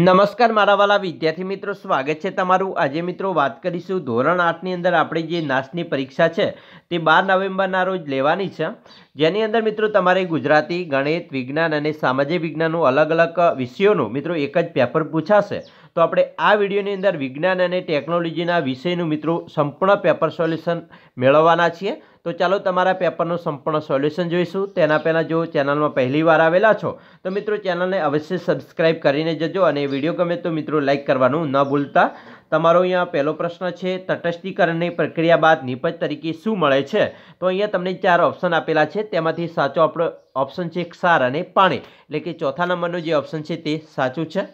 નમસ્કાર મારા વાલા વિદ્યાર્થી મિત્રો સ્વાગત છે તમારું આજે મિત્રો વાત કરીશું ધોરણ આઠની અંદર આપણી જે નાસની પરીક્ષા છે તે બાર નવેમ્બરના રોજ લેવાની છે જેની અંદર મિત્રો તમારે ગુજરાતી ગણિત વિજ્ઞાન અને સામાજિક વિજ્ઞાનનું અલગ અલગ વિષયોનું મિત્રો એક જ પેપર પૂછાશે તો આપણે આ વિડીયોની અંદર વિજ્ઞાન અને ટેકનોલોજીના વિષયનું મિત્રો સંપૂર્ણ પેપર સોલ્યુશન મેળવવાના છીએ તો ચાલો તમારા પેપરનું સંપૂર્ણ સોલ્યુશન જોઈશું તેના પહેલાં જો ચેનલમાં પહેલી વાર આવેલા છો તો મિત્રો ચેનલને અવશ્ય સબસ્ક્રાઇબ કરીને જજો અને વિડીયો ગમે તો મિત્રો લાઇક કરવાનું ન ભૂલતા તમારો અહીંયા પહેલો પ્રશ્ન છે તટસ્થીકરણની પ્રક્રિયા બાદ નિપજ તરીકે શું મળે છે તો અહીંયા તમને ચાર ઓપ્શન આપેલા છે તેમાંથી સાચો આપણો ઓપ્શન છે ક્ષાર અને પાણી એટલે કે ચોથા નંબરનું જે ઓપ્શન છે તે સાચું છે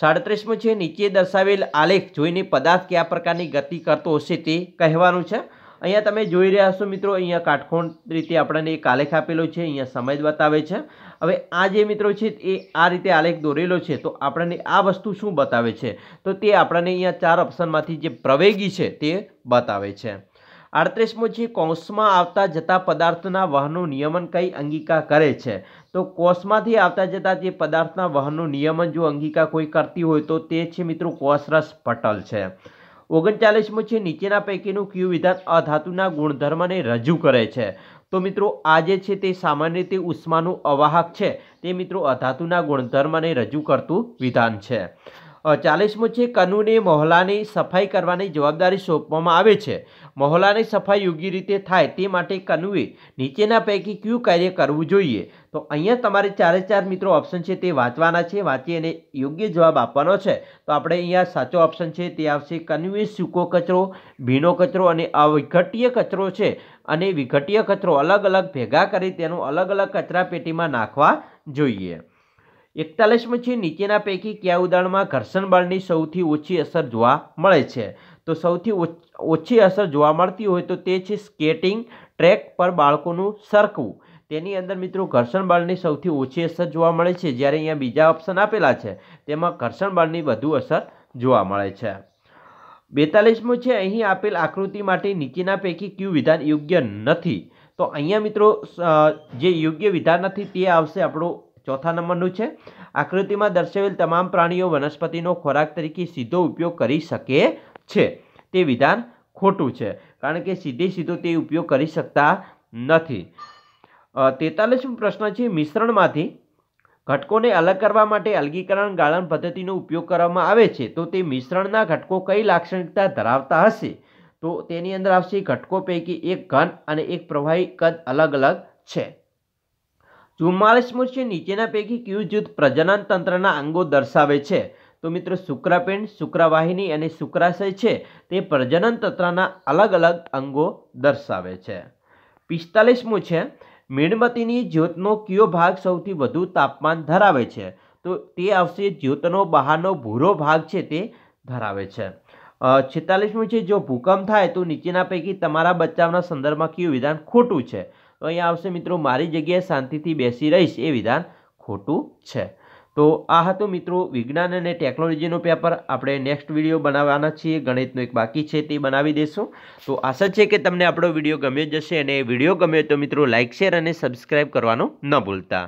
સાડત્રીસમું છે નીચે દર્શાવેલ આલેખ જોઈને પદાર્થ કયા પ્રકારની ગતિ કરતો હશે તે કહેવાનું છે અહીંયા તમે જોઈ રહ્યા છો મિત્રો અહીંયા કાટખૂણ રીતે આપણને એક આલેખ આપેલો છે અહીંયા સમય બતાવે છે હવે આ જે મિત્રો છે એ આ રીતે આલેખ દોરેલો છે તો આપણને આ વસ્તુ શું બતાવે છે તો તે આપણને અહીંયા ચાર ઓપ્શનમાંથી જે પ્રવેગી છે તે બતાવે છે અડત્રીસમું છે કોષમાં આવતા જતા પદાર્થના વહનનું નિયમન કઈ અંગિકા કરે છે તો કોષમાંથી આવતા જતા જે પદાર્થના વહનનું નિયમન જો અંગિકા કોઈ કરતી હોય તો તે છે મિત્રો કોષરસ પટલ છે ઓગણચાલીસમું છે નીચેના પૈકીનું ક્યુ વિધાન અધાતુના ગુણધર્મને રજૂ કરે છે તો મિત્રો આ જે છે તે સામાન્ય રીતે ઉષ્માનું અવાહક છે તે મિત્રો અધાતુના ગુણધર્મને રજૂ કરતું વિધાન છે ચાલીસમું છે કાનૂની મહોલાની સફાઈ કરવાની જવાબદારી સોંપવામાં આવે છે મહોલાની સફાઈ યોગ્ય રીતે થાય તે માટે કનુએ નીચેના પૈકી કયું કાર્ય કરવું જોઈએ તો અહીંયા તમારે ચારે ચાર મિત્રો ઓપ્શન છે તે વાંચવાના છે વાંચી અને યોગ્ય જવાબ આપવાનો છે તો આપણે અહીંયા સાચો ઓપ્શન છે તે આવશે કન્વે સૂકો કચરો ભીનો કચરો અને અવિઘટીય કચરો છે અને વિઘટીય કચરો અલગ અલગ ભેગા કરી તેનું અલગ અલગ કચરા પેટીમાં નાખવા જોઈએ એકતાલીસમાં છે નીચેના પૈકી કયા ઉદાહરણમાં ઘર્ષણ બળની સૌથી ઓછી અસર જોવા મળે છે તો સૌથી ઓછી અસર જોવા મળતી હોય તો તે છે સ્કેટિંગ ટ્રેક પર બાળકોનું સરકવું તેની અંદર મિત્રો ઘર્ષણ બળની સૌથી ઓછી અસર જોવા મળે છે જ્યારે અહીંયા બીજા ઓપ્શન આપેલા છે તેમાં ઘર્ષણ બળની વધુ અસર જોવા મળે છે બેતાલીસમું છે અહીં આપેલ આકૃતિ માટે નીચેના પૈકી ક્યુ વિધાન યોગ્ય નથી તો અહીંયા મિત્રો જે યોગ્ય વિધાન નથી તે આવશે આપણું ચોથા નંબરનું છે આકૃતિમાં દર્શાવેલ તમામ પ્રાણીઓ વનસ્પતિનો ખોરાક તરીકે સીધો ઉપયોગ કરી શકે છે તે વિધાન ખોટું છે કારણ કે સીધે સીધો તે ઉપયોગ કરી શકતા નથી તેતાલીસમો પ્રશ્ન છે મિશ્રણમાંથી ઘટકોને અલગ કરવા માટે અલગીકરણ ગાળન પદ્ધતિનો ઉપયોગ કરવામાં આવે છે તો તે મિશ્રણના ઘટકો કઈ લાક્ષણિકતા ધરાવતા હશે તો તેની અંદર આવશે ઘટકો પૈકી એક ઘન અને એક પ્રવાહી કદ અલગ અલગ છે ચુમ્માલીસમું છે નીચેના પૈકી કયું જૂથ પ્રજનન તંત્રના અંગો દર્શાવે છે તો મિત્રો શુક્રપિંડ શુક્રવાહિની અને શુક્રાશય છે તે પ્રજનન તંત્રના અલગ અલગ અંગો દર્શાવે છે પિસ્તાલીસમું છે મીણબત્તીની જ્યોતનો કયો ભાગ સૌથી વધુ તાપમાન ધરાવે છે તો તે આવશે જ્યોતનો બહારનો ભૂરો ભાગ છે તે ધરાવે છે છેતાલીસમું છે જો ભૂકંપ થાય તો નીચેના પૈકી તમારા બચાવના સંદર્ભમાં કયું વિધાન ખોટું છે તો અહીંયા આવશે મિત્રો મારી જગ્યાએ શાંતિથી બેસી રહીશ એ વિધાન ખોટું છે તો આ હતું મિત્રો વિજ્ઞાન અને ટેકનોલોજીનો પેપર આપણે નેક્સ્ટ વિડીયો બનાવવાના છીએ ગણિતનો એક બાકી છે તે બનાવી દઈશું તો આશા છે કે તમને આપણો વિડીયો ગમ્યો જશે અને વિડીયો ગમ્યો તો મિત્રો લાઇક શેર અને સબસ્ક્રાઈબ કરવાનું ન ભૂલતા